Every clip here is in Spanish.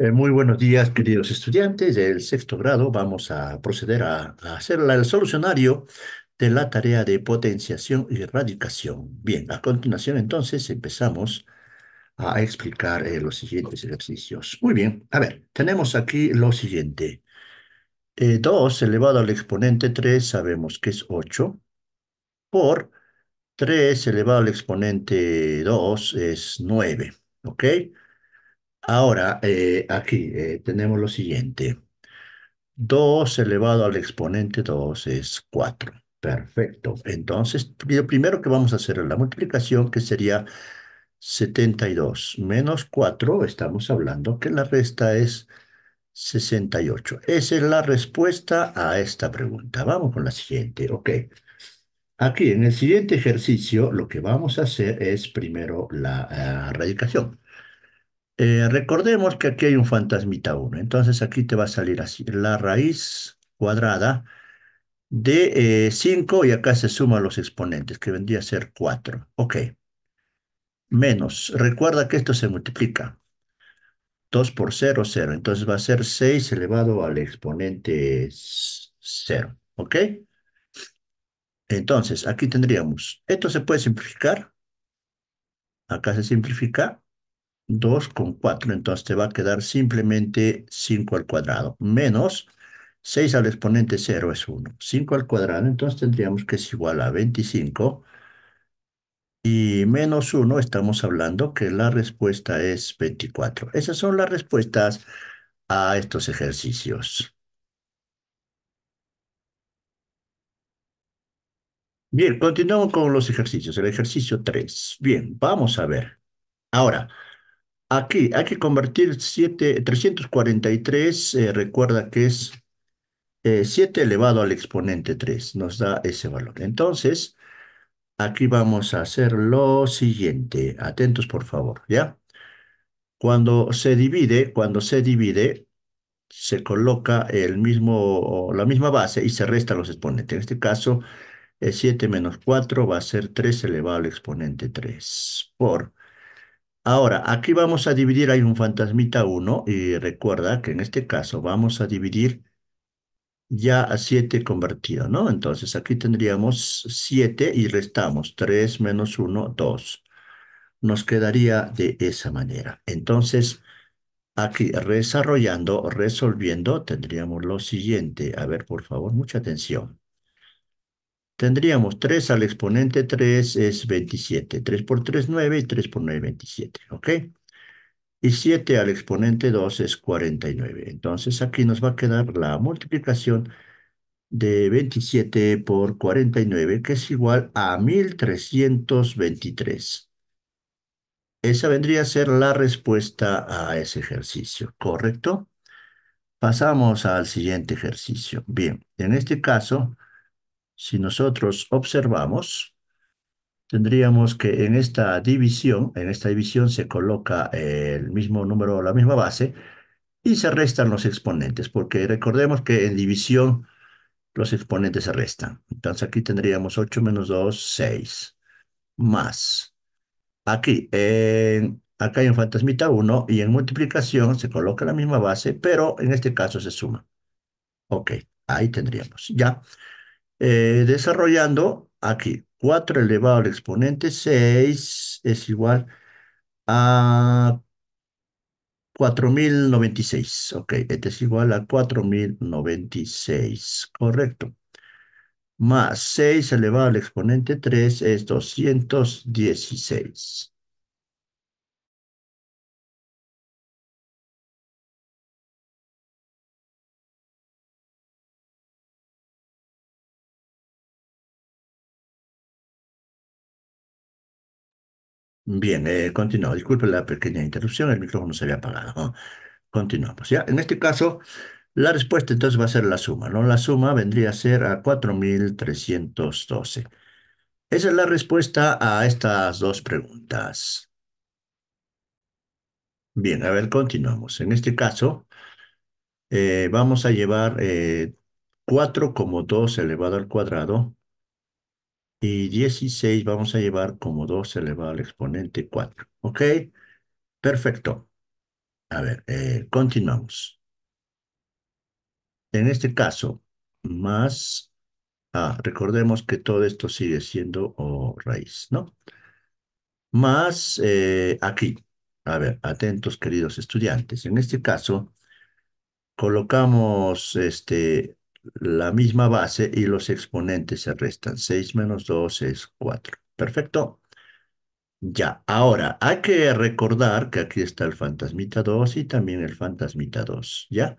Eh, muy buenos días, queridos estudiantes del sexto grado. Vamos a proceder a, hacer el solucionario de la tarea de potenciación y erradicación. Bien, a continuación entonces empezamos a explicar eh, los siguientes ejercicios. Muy bien, a ver, tenemos aquí lo siguiente. 2 eh, elevado al exponente 3, sabemos que es 8, por 3 elevado al exponente 2 es 9, ¿ok? Ahora, eh, aquí eh, tenemos lo siguiente. 2 elevado al exponente 2 es 4. Perfecto. Entonces, lo primero que vamos a hacer es la multiplicación, que sería 72 menos 4. Estamos hablando que la resta es 68. Esa es la respuesta a esta pregunta. Vamos con la siguiente. Ok. Aquí, en el siguiente ejercicio, lo que vamos a hacer es primero la eh, radicación. Eh, recordemos que aquí hay un fantasmita 1, entonces aquí te va a salir así, la raíz cuadrada de 5 eh, y acá se suman los exponentes, que vendría a ser 4. Ok, menos, recuerda que esto se multiplica, 2 por 0, 0, entonces va a ser 6 elevado al exponente 0, ok. Entonces, aquí tendríamos, esto se puede simplificar, acá se simplifica, 2 con 4, entonces te va a quedar simplemente 5 al cuadrado, menos 6 al exponente 0 es 1. 5 al cuadrado, entonces tendríamos que es igual a 25. Y menos 1, estamos hablando que la respuesta es 24. Esas son las respuestas a estos ejercicios. Bien, continuamos con los ejercicios. El ejercicio 3. Bien, vamos a ver. Ahora, Aquí hay que convertir 7, 343, eh, recuerda que es 7 eh, elevado al exponente 3, nos da ese valor. Entonces, aquí vamos a hacer lo siguiente, atentos por favor, ¿ya? Cuando se divide, cuando se divide, se coloca el mismo, la misma base y se restan los exponentes. En este caso, 7 menos 4 va a ser 3 elevado al exponente 3 por Ahora, aquí vamos a dividir, hay un fantasmita 1 y recuerda que en este caso vamos a dividir ya a 7 convertido, ¿no? Entonces aquí tendríamos 7 y restamos 3 menos 1, 2. Nos quedaría de esa manera. Entonces, aquí desarrollando, resolviendo, tendríamos lo siguiente. A ver, por favor, mucha atención. Tendríamos 3 al exponente 3 es 27. 3 por 3, 9 y 3 por 9, 27. ¿Ok? Y 7 al exponente 2 es 49. Entonces aquí nos va a quedar la multiplicación de 27 por 49, que es igual a 1323. Esa vendría a ser la respuesta a ese ejercicio, ¿correcto? Pasamos al siguiente ejercicio. Bien, en este caso si nosotros observamos, tendríamos que en esta división, en esta división se coloca eh, el mismo número, la misma base, y se restan los exponentes, porque recordemos que en división los exponentes se restan. Entonces aquí tendríamos 8 menos 2, 6, más. Aquí, acá hay un fantasmita 1 y en multiplicación se coloca la misma base, pero en este caso se suma. Ok, ahí tendríamos, ya. Eh, desarrollando aquí 4 elevado al exponente 6 es igual a 4096. Ok, este es igual a 4096. Correcto. Más 6 elevado al exponente 3 es 216. Bien, eh, continúo. Disculpe la pequeña interrupción, el micrófono se había apagado. Continuamos. Ya, en este caso, la respuesta entonces va a ser la suma, ¿no? La suma vendría a ser a 4312. Esa es la respuesta a estas dos preguntas. Bien, a ver, continuamos. En este caso, eh, vamos a llevar 4,2 eh, como elevado al cuadrado y 16 vamos a llevar como 2 elevado al exponente 4. ¿Ok? Perfecto. A ver, eh, continuamos. En este caso, más... Ah, recordemos que todo esto sigue siendo raíz, ¿no? Más eh, aquí. A ver, atentos queridos estudiantes. En este caso, colocamos este, la misma base y los exponentes se restan. 6 menos 2 es 4. Perfecto. Ya, ahora hay que recordar que aquí está el fantasmita 2 y también el fantasmita 2, ¿ya?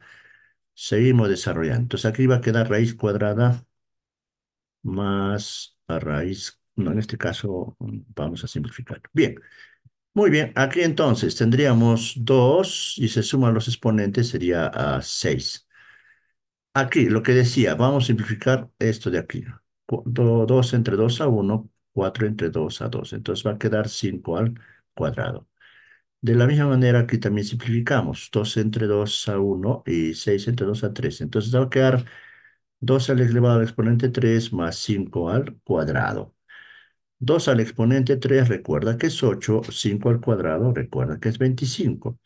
Seguimos desarrollando. Entonces aquí va a quedar raíz cuadrada más raíz, no, en este caso vamos a simplificar. Bien, muy bien, aquí entonces tendríamos 2 y se suman los exponentes sería a 6. Aquí, lo que decía, vamos a simplificar esto de aquí. 2 entre 2 a 1, 4 entre 2 a 2. Entonces va a quedar 5 al cuadrado. De la misma manera aquí también simplificamos. 2 entre 2 a 1 y 6 entre 2 a 3. Entonces va a quedar 2 al elevado al exponente 3 más 5 al cuadrado. 2 al exponente 3, recuerda que es 8. 5 al cuadrado, recuerda que es 25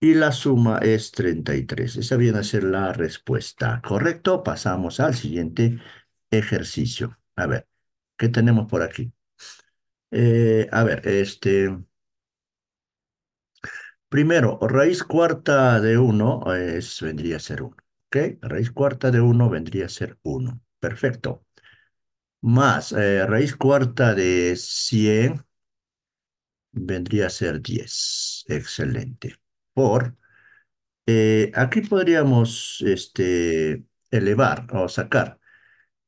y la suma es 33. Esa viene a ser la respuesta. ¿Correcto? Pasamos al siguiente ejercicio. A ver, ¿qué tenemos por aquí? Eh, a ver, este... Primero, raíz cuarta de 1 eh, vendría a ser 1. ¿Ok? Raíz cuarta de 1 vendría a ser 1. Perfecto. Más eh, raíz cuarta de 100 vendría a ser 10. Excelente por, eh, aquí podríamos este, elevar o sacar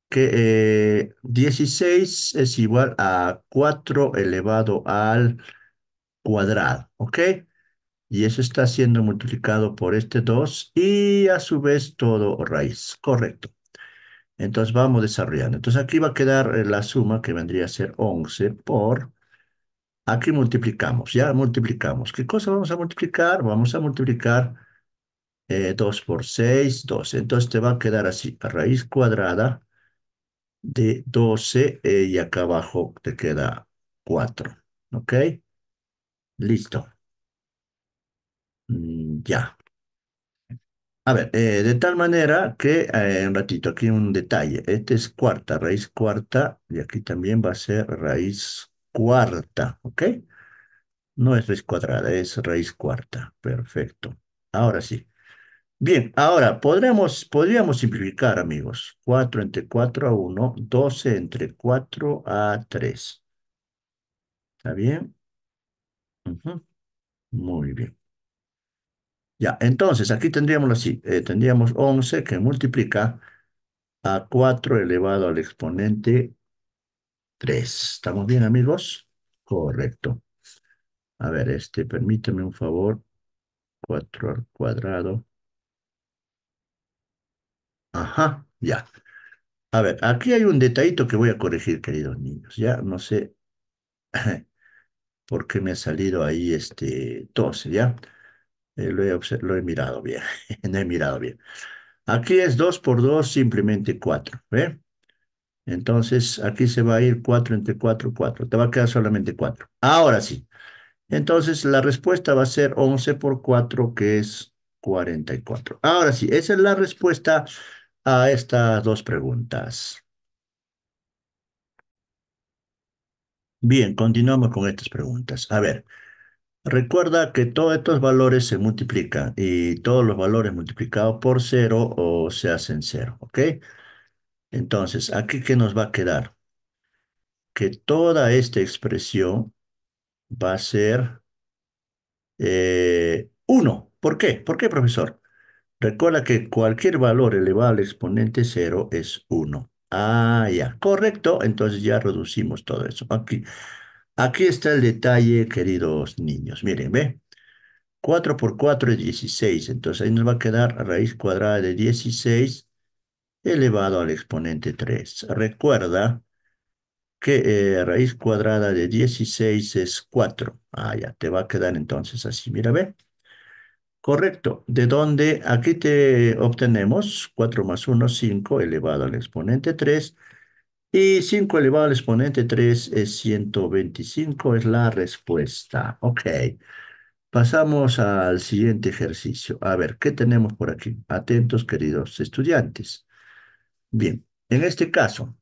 que 16 eh, es igual a 4 elevado al cuadrado, ¿ok? Y eso está siendo multiplicado por este 2 y a su vez todo raíz, correcto. Entonces vamos desarrollando. Entonces aquí va a quedar eh, la suma que vendría a ser 11 por Aquí multiplicamos, ya multiplicamos. ¿Qué cosa vamos a multiplicar? Vamos a multiplicar 2 eh, por 6, 12. Entonces te va a quedar así, raíz cuadrada de 12 eh, y acá abajo te queda 4. ¿Ok? Listo. Mm, ya. A ver, eh, de tal manera que, un ratito, aquí un detalle. Este es cuarta, raíz cuarta, y aquí también va a ser raíz cuarta, ¿ok? No es raíz cuadrada, es raíz cuarta. Perfecto. Ahora sí. Bien, ahora podríamos simplificar, amigos. 4 entre 4 a 1, 12 entre 4 a 3. ¿Está bien? Muy bien. Ya, entonces aquí tendríamos así, eh, tendríamos 11 que multiplica a 4 elevado al exponente 3. ¿Estamos bien, amigos? Correcto. A ver, este, permíteme un favor. 4 al cuadrado. Ajá, ya. A ver, aquí hay un detallito que voy a corregir, queridos niños. Ya no sé por qué me ha salido ahí este 12, ¿ya? Eh, lo, he lo he mirado bien, no he mirado bien. Aquí es 2 por 2, simplemente 4, ¿ve? Entonces, aquí se va a ir 4 entre 4, 4. Te va a quedar solamente 4. Ahora sí. Entonces, la respuesta va a ser 11 por 4, que es 44. Ahora sí, esa es la respuesta a estas dos preguntas. Bien, continuamos con estas preguntas. A ver, recuerda que todos estos valores se multiplican y todos los valores multiplicados por cero o se hacen cero, ¿ok? Entonces, aquí qué nos va a quedar que toda esta expresión va a ser 1. Eh, ¿Por qué? ¿Por qué, profesor? Recuerda que cualquier valor elevado al exponente 0 es 1. Ah, ya. Correcto. Entonces ya reducimos todo eso. Aquí, aquí está el detalle, queridos niños. Miren, ¿ve? 4 por 4 es 16. Entonces ahí nos va a quedar raíz cuadrada de 16 elevado al exponente 3. Recuerda que eh, raíz cuadrada de 16 es 4. Ah, ya, te va a quedar entonces así. Mira, ve. Correcto. ¿De dónde? Aquí te obtenemos 4 más 1, 5 elevado al exponente 3. Y 5 elevado al exponente 3 es 125, es la respuesta. Ok. Pasamos al siguiente ejercicio. A ver, ¿qué tenemos por aquí? Atentos, queridos estudiantes. Bien, en este caso,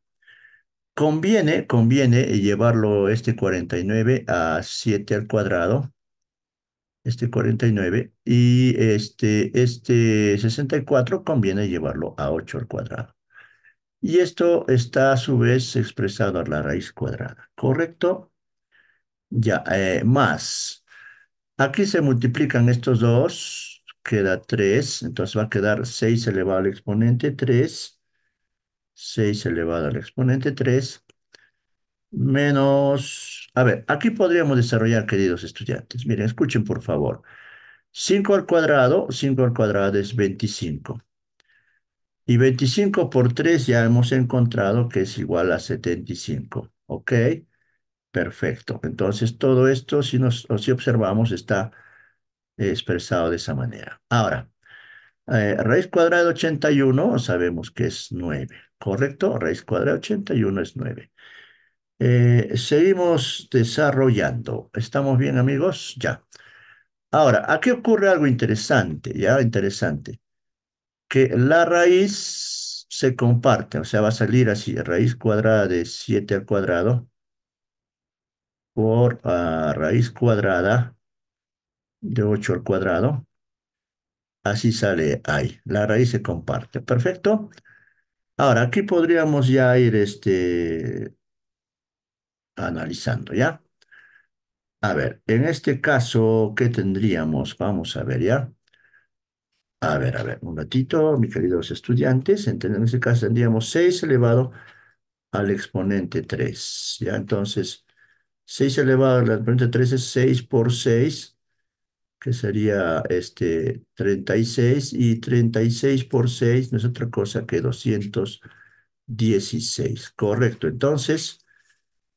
conviene, conviene llevarlo este 49 a 7 al cuadrado, este 49, y este, este 64 conviene llevarlo a 8 al cuadrado. Y esto está a su vez expresado a la raíz cuadrada, ¿correcto? Ya, eh, más. Aquí se multiplican estos dos, queda 3, entonces va a quedar 6 elevado al exponente 3 6 elevado al exponente 3 menos... A ver, aquí podríamos desarrollar, queridos estudiantes. Miren, escuchen por favor. 5 al cuadrado, 5 al cuadrado es 25. Y 25 por 3 ya hemos encontrado que es igual a 75. ¿Ok? Perfecto. Entonces, todo esto, si, nos, si observamos, está eh, expresado de esa manera. Ahora, eh, raíz cuadrada de 81 sabemos que es 9, ¿correcto? Raíz cuadrada de 81 es 9. Eh, seguimos desarrollando. ¿Estamos bien, amigos? Ya. Ahora, aquí ocurre algo interesante, ya interesante, que la raíz se comparte, o sea, va a salir así, raíz cuadrada de 7 al cuadrado por ah, raíz cuadrada de 8 al cuadrado Así sale ahí. La raíz se comparte. Perfecto. Ahora, aquí podríamos ya ir este, analizando, ¿ya? A ver, en este caso, ¿qué tendríamos? Vamos a ver, ¿ya? A ver, a ver, un ratito, mis queridos estudiantes. En este caso tendríamos 6 elevado al exponente 3, ¿ya? Entonces, 6 elevado al exponente 3 es 6 por 6 que sería este 36, y 36 por 6 no es otra cosa que 216. Correcto, entonces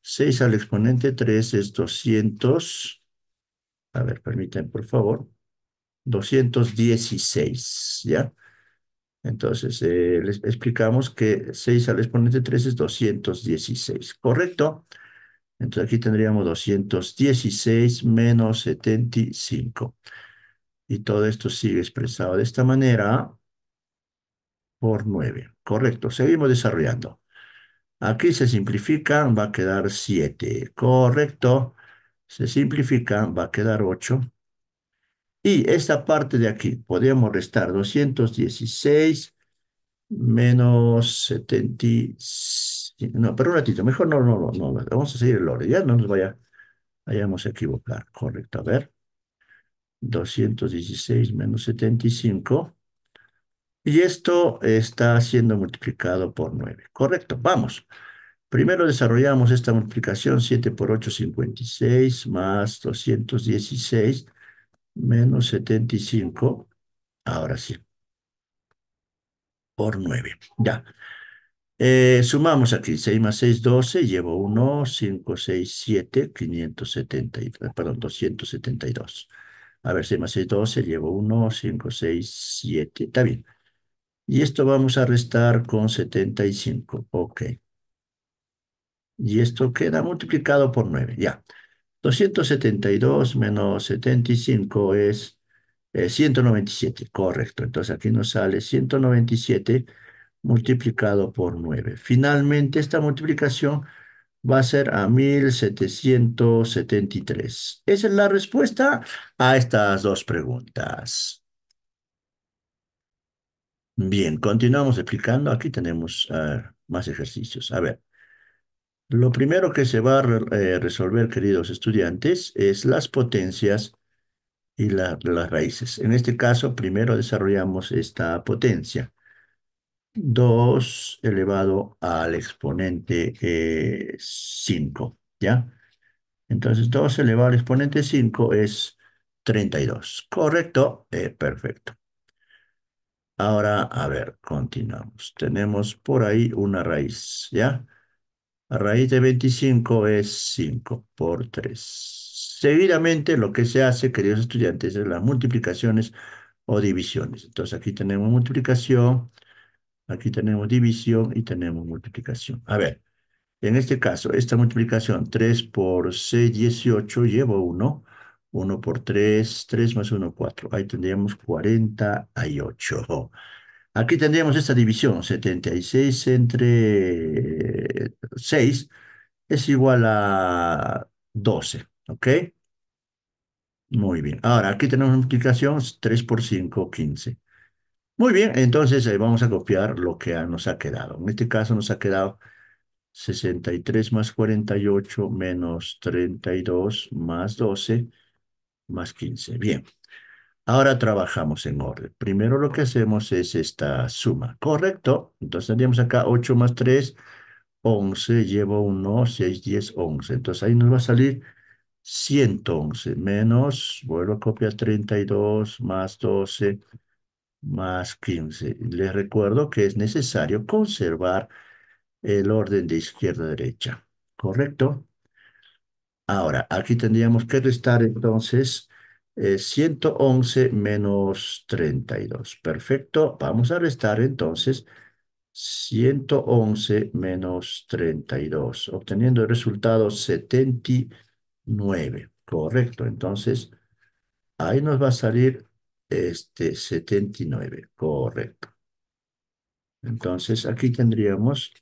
6 al exponente 3 es 200, a ver, permítanme por favor, 216, ¿ya? Entonces, eh, les explicamos que 6 al exponente 3 es 216, ¿correcto? Entonces aquí tendríamos 216 menos 75. Y todo esto sigue expresado de esta manera por 9. Correcto, seguimos desarrollando. Aquí se simplifica, va a quedar 7. Correcto, se simplifica, va a quedar 8. Y esta parte de aquí, podríamos restar 216 menos 75 no, pero un ratito, mejor no, no, no, vamos a seguir el orden, ya no nos vaya, vayamos a equivocar, correcto, a ver, 216 menos 75, y esto está siendo multiplicado por 9, correcto, vamos, primero desarrollamos esta multiplicación, 7 por 8, 56, más 216, menos 75, ahora sí, por 9, ya, eh, sumamos aquí 6 más 6, 12, llevo 1, 5, 6, 7, 572, perdón, 272. A ver, 6 más 6, 12, llevo 1, 5, 6, 7, está bien. Y esto vamos a restar con 75, ok. Y esto queda multiplicado por 9, ya. 272 menos 75 es 197, eh, correcto. Entonces aquí nos sale 197 multiplicado por 9. Finalmente, esta multiplicación va a ser a 1773. Esa es la respuesta a estas dos preguntas. Bien, continuamos explicando. Aquí tenemos ah, más ejercicios. A ver, lo primero que se va a eh, resolver, queridos estudiantes, es las potencias y las raíces. En este caso, primero desarrollamos esta potencia. 2 elevado al exponente 5, eh, ¿ya? Entonces 2 elevado al exponente 5 es 32, ¿correcto? Eh, perfecto. Ahora, a ver, continuamos. Tenemos por ahí una raíz, ¿ya? A raíz de 25 es 5 por 3. Seguidamente lo que se hace, queridos estudiantes, es las multiplicaciones o divisiones. Entonces aquí tenemos multiplicación, Aquí tenemos división y tenemos multiplicación. A ver, en este caso, esta multiplicación 3 por 6, 18, llevo 1. 1 por 3, 3 más 1, 4. Ahí tendríamos 48. Aquí tendríamos esta división, 76 entre 6 es igual a 12, ¿ok? Muy bien. Ahora, aquí tenemos multiplicación 3 por 5, 15. Muy bien, entonces eh, vamos a copiar lo que nos ha quedado. En este caso nos ha quedado 63 más 48 menos 32 más 12 más 15. Bien, ahora trabajamos en orden. Primero lo que hacemos es esta suma, ¿correcto? Entonces tendríamos acá 8 más 3, 11, llevo 1, 6, 10, 11. Entonces ahí nos va a salir 111 menos, vuelvo a copiar 32 más 12 más 15. Les recuerdo que es necesario conservar el orden de izquierda a derecha, ¿correcto? Ahora, aquí tendríamos que restar entonces 111 eh, menos 32. Perfecto, vamos a restar entonces 111 menos 32, obteniendo el resultado 79. Correcto, entonces ahí nos va a salir este, 79, correcto. Entonces, aquí tendríamos,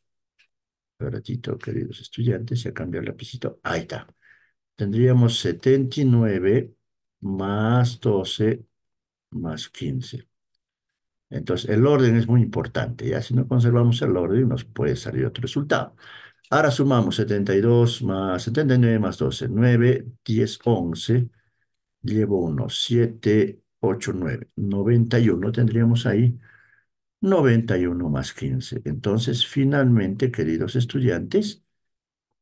un ratito, queridos estudiantes, se cambiar el lapicito, ahí está. Tendríamos 79 más 12 más 15. Entonces, el orden es muy importante, ya si no conservamos el orden nos puede salir otro resultado. Ahora sumamos 72 más 79 más 12, 9, 10, 11, llevo 1, 7, 8, 9, 91, tendríamos ahí 91 más 15. Entonces, finalmente, queridos estudiantes,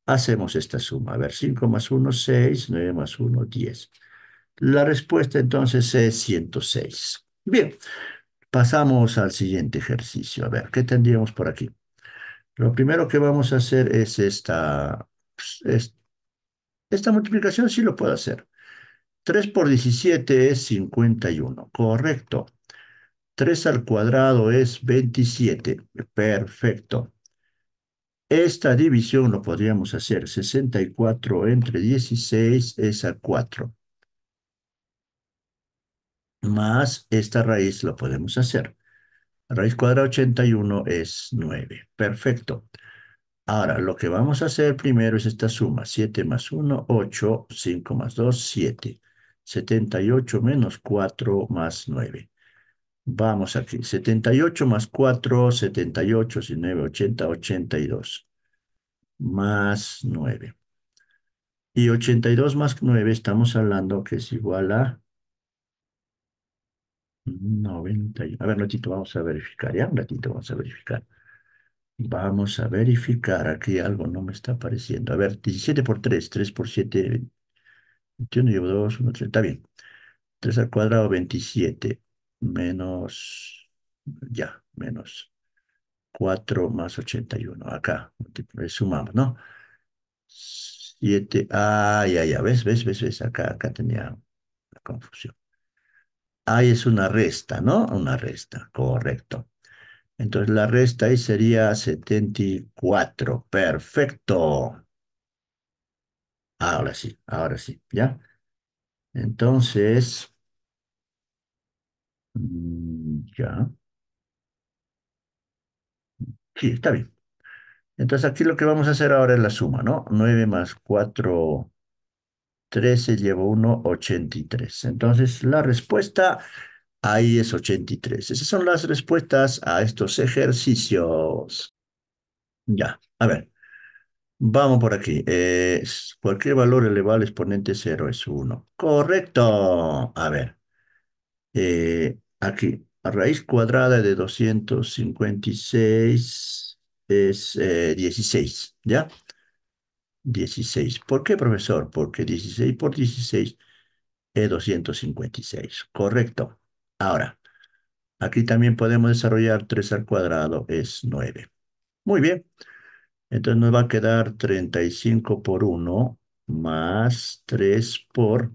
hacemos esta suma. A ver, 5 más 1, 6, 9 más 1, 10. La respuesta entonces es 106. Bien, pasamos al siguiente ejercicio. A ver, ¿qué tendríamos por aquí? Lo primero que vamos a hacer es esta, pues, esta, multiplicación, sí lo puedo hacer. 3 por 17 es 51, correcto. 3 al cuadrado es 27, perfecto. Esta división lo podríamos hacer, 64 entre 16 es a 4. Más esta raíz lo podemos hacer. Raíz cuadrada 81 es 9, perfecto. Ahora, lo que vamos a hacer primero es esta suma, 7 más 1, 8, 5 más 2, 7. 78 menos 4 más 9. Vamos aquí. 78 más 4, 78, 9, 80, 82. Más 9. Y 82 más 9 estamos hablando que es igual a 91. A ver, un ratito vamos a verificar, ¿ya? Un ratito vamos a verificar. Vamos a verificar. Aquí algo no me está apareciendo. A ver, 17 por 3, 3 por 7, 21 llevo 2, 1, 3, está bien. 3 al cuadrado, 27, menos, ya, menos 4 más 81, acá, sumamos, ¿no? 7, ah, ay, ya, ves, ves, ves, acá, acá tenía la confusión. Ahí es una resta, ¿no? Una resta, correcto. Entonces la resta ahí sería 74, perfecto. Ahora sí, ahora sí, ¿ya? Entonces, mm, ya. Sí, está bien. Entonces aquí lo que vamos a hacer ahora es la suma, ¿no? 9 más 4, 13, llevo 1, 83. Entonces la respuesta ahí es 83. Esas son las respuestas a estos ejercicios. Ya, a ver. Vamos por aquí. Eh, cualquier valor elevado al exponente 0 es 1. Correcto. A ver. Eh, aquí, raíz cuadrada de 256 es 16, eh, ¿ya? 16. ¿Por qué, profesor? Porque 16 por 16 es 256. Correcto. Ahora, aquí también podemos desarrollar 3 al cuadrado es 9. Muy bien. Entonces nos va a quedar 35 por 1 más 3 por...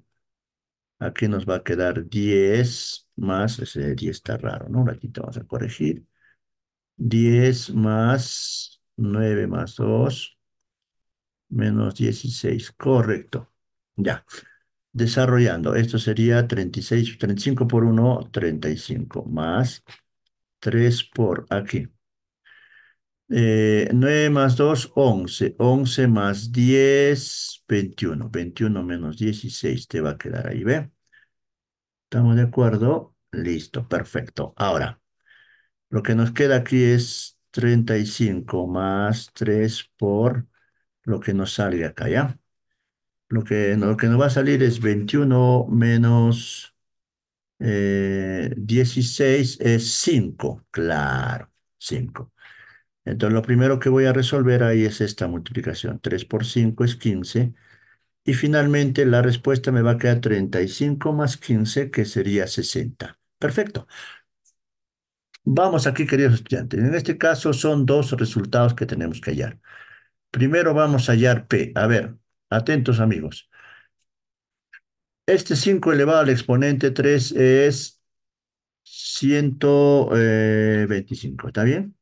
Aquí nos va a quedar 10 más... Ese 10 está raro, ¿no? Aquí te vamos a corregir. 10 más 9 más 2 menos 16. Correcto. Ya. Desarrollando. Esto sería 36, 35 por 1, 35 más 3 por aquí. 9 eh, más 2, 11. 11 más 10, 21. 21 menos 16 te va a quedar ahí, ¿ve? ¿Estamos de acuerdo? Listo, perfecto. Ahora, lo que nos queda aquí es 35 más 3 por lo que nos sale acá, ¿ya? Lo que, nos va a salir es 21 menos 16 eh, es 5, claro, 5. Entonces lo primero que voy a resolver ahí es esta multiplicación. 3 por 5 es 15. Y finalmente la respuesta me va a quedar 35 más 15, que sería 60. Perfecto. Vamos aquí, queridos estudiantes. En este caso son dos resultados que tenemos que hallar. Primero vamos a hallar P. A ver, atentos amigos. Este 5 elevado al exponente 3 es 125, eh, ¿está bien?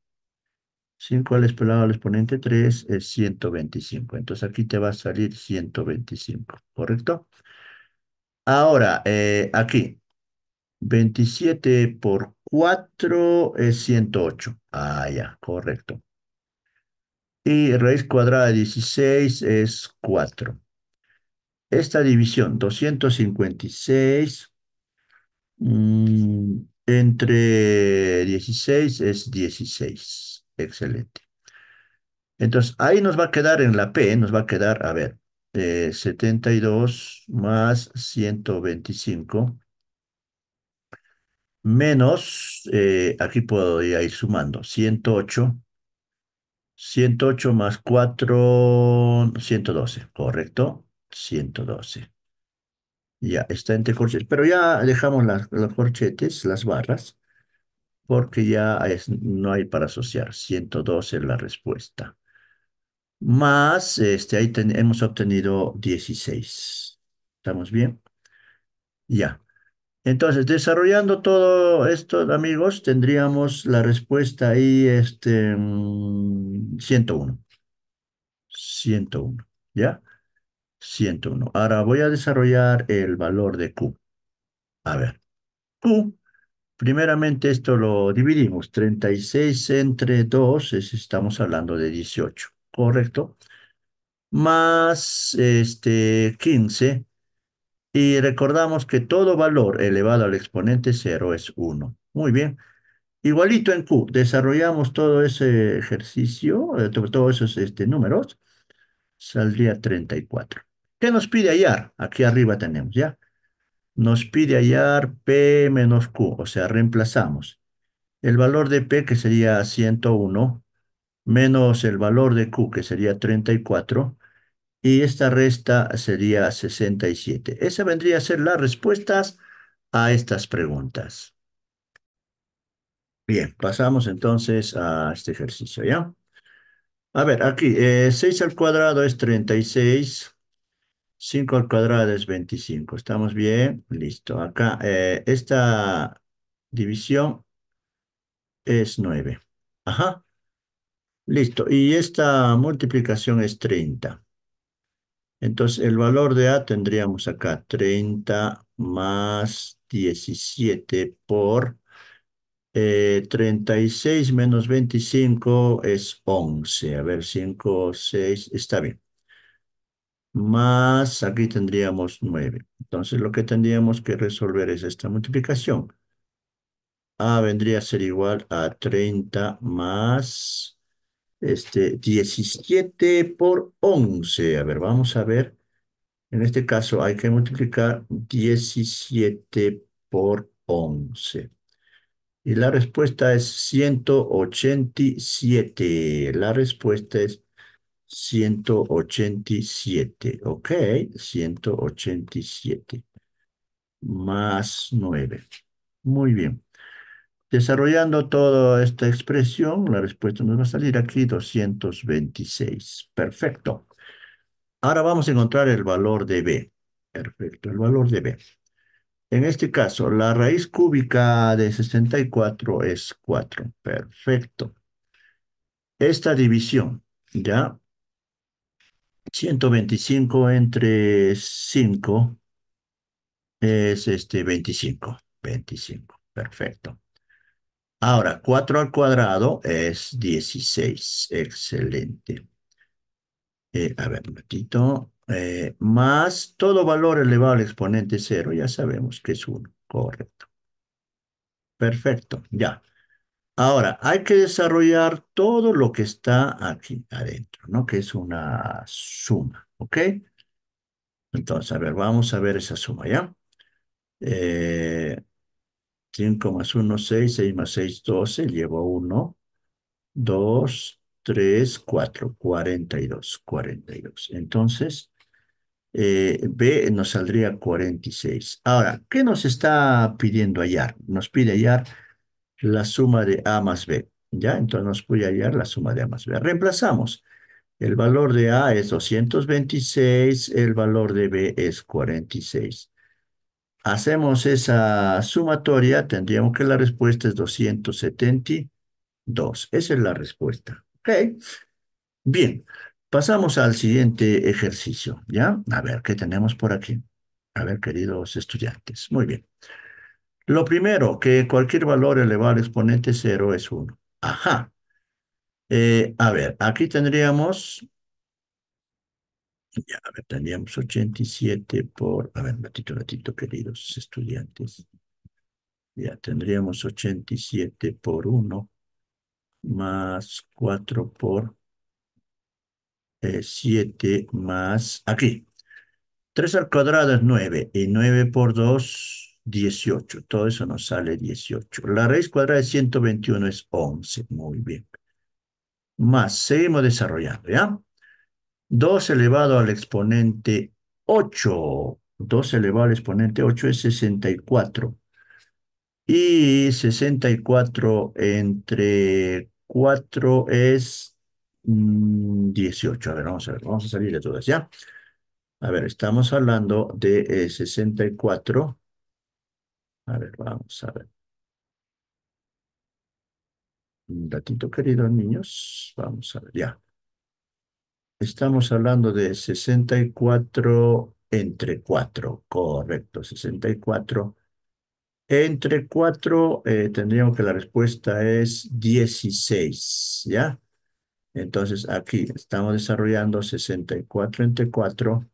5 al al exponente 3 es 125. Entonces aquí te va a salir 125, ¿correcto? Ahora, eh, aquí, 27 por 4 es 108. Ah, ya, correcto. Y raíz cuadrada de 16 es 4. Esta división, 256, mm, entre 16 es 16. Excelente. Entonces, ahí nos va a quedar en la P, nos va a quedar, a ver, 72 más 125 menos, eh, aquí puedo ir sumando, 108, 108 más 4, 112, correcto, 112. Ya, está entre corchetes, pero ya dejamos las, los corchetes, las barras porque ya es, no hay para asociar. 112 es la respuesta. Más, este, ahí hemos obtenido 16. ¿Estamos bien? Ya. Entonces, desarrollando todo esto, amigos, tendríamos la respuesta ahí, este, 101. Mm, 101, ¿ya? 101. Ahora voy a desarrollar el valor de Q. A ver, Q Primeramente esto lo dividimos, 36 entre 2, es, estamos hablando de 18, ¿correcto? Más este 15, y recordamos que todo valor elevado al exponente 0 es 1. Muy bien. Igualito en Q, desarrollamos todo ese ejercicio, eh, todos esos este, números, saldría 34. ¿Qué nos pide hallar? Aquí arriba tenemos, ¿ya? nos pide hallar P menos Q, o sea, reemplazamos el valor de P, que sería 101, menos el valor de Q, que sería 34, y esta resta sería 67. Esa vendría a ser las respuestas a estas preguntas. Bien, pasamos entonces a este ejercicio, ¿ya? A ver, aquí, 6 eh, al cuadrado es 36, 5 al cuadrado es 25. ¿Estamos bien? Listo. Acá, eh, esta división es 9. Ajá. Listo. Y esta multiplicación es 30. Entonces, el valor de A tendríamos acá 30 más 17 por 36 eh, menos 25 es 11. A ver, 5, 6, está bien más aquí tendríamos 9. Entonces lo que tendríamos que resolver es esta multiplicación. A vendría a ser igual a 30 más este, 17 por 11. A ver, vamos a ver. En este caso hay que multiplicar 17 por 11. Y la respuesta es 187. La respuesta es 187, ok, 187 más 9. Muy bien. Desarrollando toda esta expresión, la respuesta nos va a salir aquí 226. Perfecto. Ahora vamos a encontrar el valor de B. Perfecto, el valor de B. En este caso, la raíz cúbica de 64 es 4. Perfecto. Esta división, ¿ya? 125 entre 5 es este 25. 25, perfecto. Ahora, 4 al cuadrado es 16. Excelente. Eh, a ver, un ratito. Eh, más todo valor elevado al exponente 0. Ya sabemos que es 1. Correcto. Perfecto, ya. Ahora, hay que desarrollar todo lo que está aquí adentro, ¿no? Que es una suma, ¿ok? Entonces, a ver, vamos a ver esa suma, ¿ya? 5 eh, más 1, 6, 6 más 6, 12, llevo 1, 2, 3, 4, 42, 42. Entonces, B eh, nos saldría 46. Ahora, ¿qué nos está pidiendo hallar? Nos pide hallar la suma de A más B. ¿Ya? Entonces nos puede hallar la suma de A más B. Reemplazamos. El valor de A es 226, el valor de B es 46. Hacemos esa sumatoria, tendríamos que la respuesta es 272. Esa es la respuesta. ¿Ok? Bien, pasamos al siguiente ejercicio, ¿ya? A ver, ¿qué tenemos por aquí? A ver, queridos estudiantes. Muy bien. Lo primero, que cualquier valor elevado al exponente 0 es 1. Ajá. Eh, a ver, aquí tendríamos... Ya, a ver, tendríamos 87 por... A ver, un ratito, un ratito, queridos estudiantes. Ya, tendríamos 87 por 1 más 4 por 7 eh, más... Aquí. 3 al cuadrado es 9 y 9 por 2 18. Todo eso nos sale 18. La raíz cuadrada de 121 es 11. Muy bien. Más, seguimos desarrollando, ¿ya? 2 elevado al exponente 8. 2 elevado al exponente 8 es 64. Y 64 entre 4 es 18. Mm, a ver, vamos a ver, vamos a salir de todas, ¿ya? A ver, estamos hablando de 64 eh, a ver, vamos a ver. Un ratito, queridos niños. Vamos a ver, ya. Estamos hablando de 64 entre 4, correcto, 64. Entre 4 eh, tendríamos que la respuesta es 16, ¿ya? Entonces aquí estamos desarrollando 64 entre 4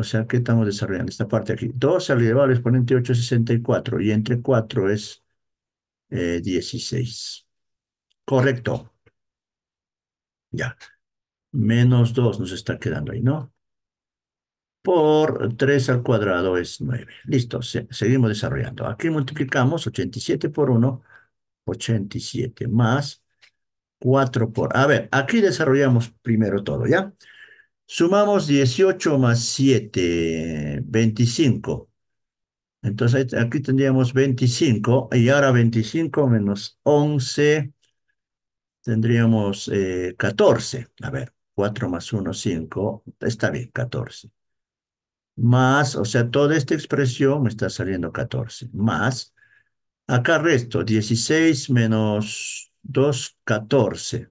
o sea ¿qué estamos desarrollando esta parte aquí. 2 al elevado al exponente 8 es 64 y entre 4 es 16. Eh, Correcto. Ya. Menos 2 nos está quedando ahí, ¿no? Por 3 al cuadrado es 9. Listo, seguimos desarrollando. Aquí multiplicamos 87 por 1, 87 más 4 por... A ver, aquí desarrollamos primero todo, ¿Ya? Sumamos 18 más 7, 25. Entonces aquí tendríamos 25 y ahora 25 menos 11 tendríamos eh, 14. A ver, 4 más 1, 5. Está bien, 14. Más, o sea, toda esta expresión me está saliendo 14. Más, acá resto, 16 menos 2, 14.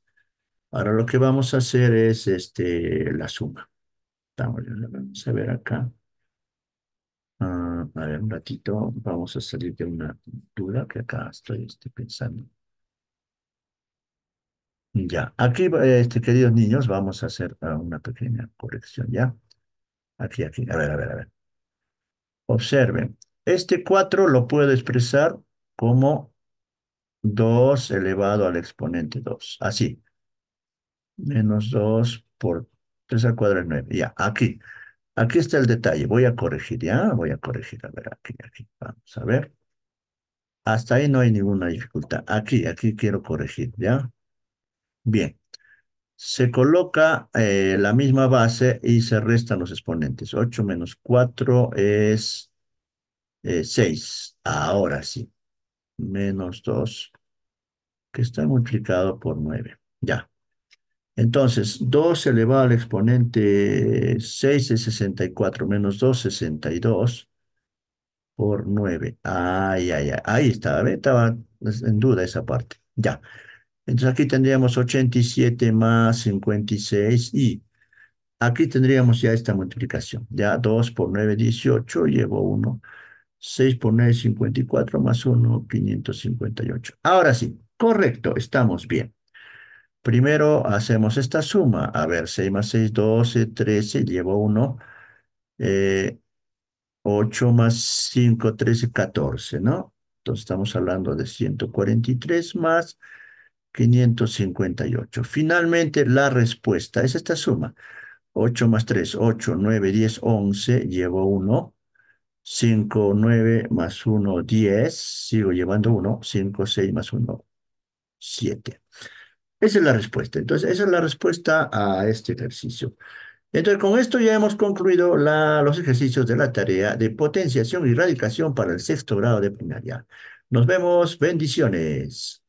Ahora lo que vamos a hacer es este, la suma. Vamos a ver acá. Ah, a ver, un ratito. Vamos a salir de una duda que acá estoy este, pensando. Ya, aquí, este, queridos niños, vamos a hacer ah, una pequeña corrección, ¿ya? Aquí, aquí, a ver, a ver, a ver. Observen, este 4 lo puedo expresar como 2 elevado al exponente 2, así menos 2 por 3 al cuadrado es 9. Ya, aquí. Aquí está el detalle. Voy a corregir, ya. Voy a corregir. A ver, aquí, aquí. Vamos a ver. Hasta ahí no hay ninguna dificultad. Aquí, aquí quiero corregir, ya. Bien. Se coloca eh, la misma base y se restan los exponentes. 8 menos 4 es 6. Eh, Ahora sí. Menos 2, que está multiplicado por 9. Ya. Entonces, 2 elevado al exponente 6 es 64, menos 2, 62 por 9. Ay, ay, ay. Ahí estaba, estaba en duda esa parte. Ya. Entonces aquí tendríamos 87 más 56 y aquí tendríamos ya esta multiplicación. Ya 2 por 9, 18, llevo 1. 6 por 9, 54 más 1, 558. Ahora sí, correcto, estamos bien. Primero hacemos esta suma. A ver, 6 más 6, 12, 13, llevo 1. 8 eh, más 5, 13, 14, ¿no? Entonces estamos hablando de 143 más 558. Finalmente, la respuesta es esta suma. 8 más 3, 8, 9, 10, 11, llevo 1. 5, 9 más 1, 10, sigo llevando 1. 5, 6 más 1, 7. Esa es la respuesta. Entonces, esa es la respuesta a este ejercicio. Entonces, con esto ya hemos concluido los ejercicios de la tarea de potenciación y radicación para el sexto grado de primaria. Nos vemos. Bendiciones.